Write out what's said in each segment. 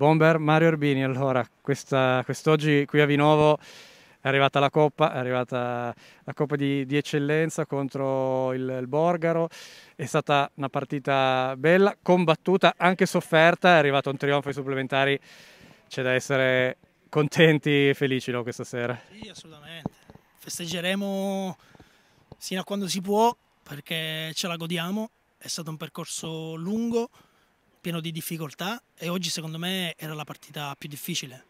Bomber Mario Urbini, allora, questa, quest'oggi qui a Vinovo è arrivata la Coppa, è arrivata la Coppa di, di Eccellenza contro il, il, Borgaro, è stata una partita bella, combattuta, anche sofferta, è arrivato un trionfo ai supplementari, c'è da essere contenti e felici no, questa sera. Sì, assolutamente, festeggeremo sino a quando si può perché ce la godiamo, è stato un percorso lungo, pieno di difficoltà e oggi secondo me era la partita più difficile.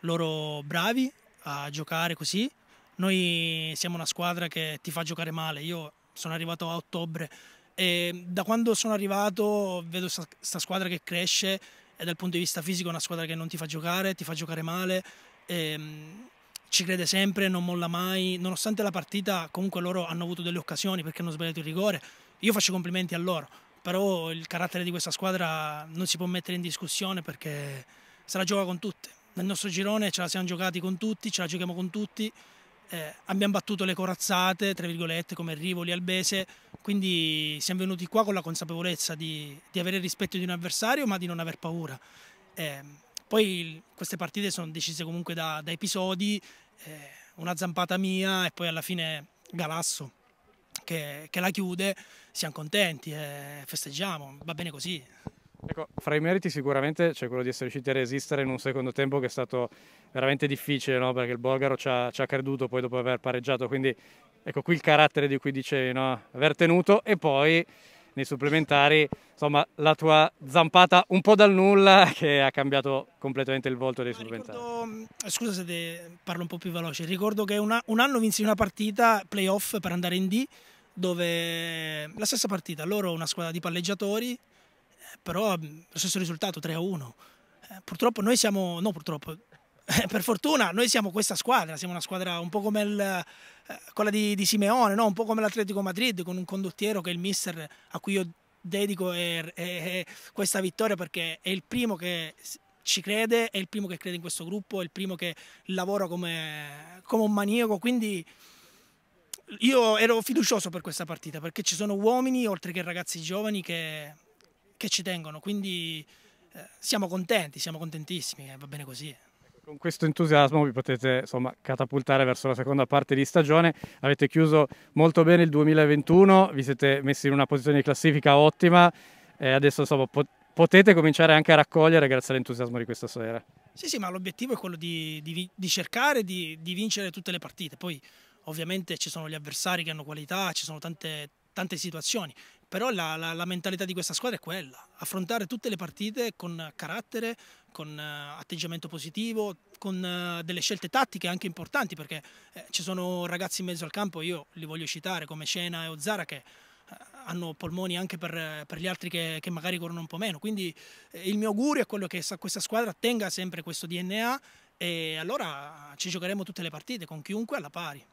Loro bravi a giocare così, noi siamo una squadra che ti fa giocare male, io sono arrivato a ottobre e da quando sono arrivato vedo questa squadra che cresce e dal punto di vista fisico è una squadra che non ti fa giocare, ti fa giocare male, ehm, ci crede sempre, non molla mai, nonostante la partita comunque loro hanno avuto delle occasioni perché hanno sbagliato il rigore, io faccio complimenti a loro però il carattere di questa squadra non si può mettere in discussione perché se la gioca con tutte. Nel nostro girone ce la siamo giocati con tutti, ce la giochiamo con tutti, eh, abbiamo battuto le corazzate, tra virgolette, come Rivoli, e Albese, quindi siamo venuti qua con la consapevolezza di, di avere il rispetto di un avversario ma di non aver paura. Eh, poi queste partite sono decise comunque da, da episodi, eh, una zampata mia e poi alla fine Galasso che, che la chiude, siamo contenti e eh, festeggiamo, va bene così. Ecco, fra i meriti sicuramente c'è quello di essere riusciti a resistere in un secondo tempo che è stato veramente difficile, no? perché il Bolgaro ci ha, ci ha, creduto poi dopo aver pareggiato, quindi ecco qui il carattere di cui dicevi, no? aver tenuto e poi nei supplementari, insomma, la tua zampata un po' dal nulla che ha cambiato completamente il volto dei Ma supplementari. Ricordo, mm, scusa se parlo un po' più veloce, ricordo che una, un anno vinsi una partita playoff per andare in D dove ehm, la stessa partita, loro una squadra di palleggiatori, eh, però lo stesso risultato 3-1. Eh, purtroppo noi siamo, no purtroppo, eh, per fortuna noi siamo questa squadra, siamo una squadra un po' come il, quella di, di Simeone, no? un po' come l'Atletico Madrid con un condottiero che è il mister a cui io dedico è, è, è questa vittoria perché è il primo che ci crede, è il primo che crede in questo gruppo, è il primo che lavora come, come un maniaco, quindi io ero fiducioso per questa partita perché ci sono uomini oltre che ragazzi giovani che, che ci tengono, quindi eh, siamo contenti, siamo contentissimi, eh, va bene così. Con questo entusiasmo vi potete insomma, catapultare verso la seconda parte di stagione. Avete chiuso molto bene il 2021, vi siete messi in una posizione di classifica ottima e adesso insomma, pot potete cominciare anche a raccogliere grazie all'entusiasmo di questa sera. Sì, sì, ma l'obiettivo è quello di, di, di cercare di, di vincere tutte le partite. Poi Ovviamente ci sono gli avversari che hanno qualità, ci sono tante, tante situazioni, però la, la, la, mentalità di questa squadra è quella, affrontare tutte le partite con carattere, con uh, atteggiamento positivo, con uh, delle scelte tattiche anche importanti, perché eh, ci sono ragazzi in mezzo al campo, io li voglio citare come Cena e Ozzara che eh, hanno polmoni anche per, per gli altri che, che, magari corrono un po' meno, quindi eh, il mio augurio è quello che questa squadra tenga sempre questo DNA e allora ci giocheremo tutte le partite con chiunque alla pari.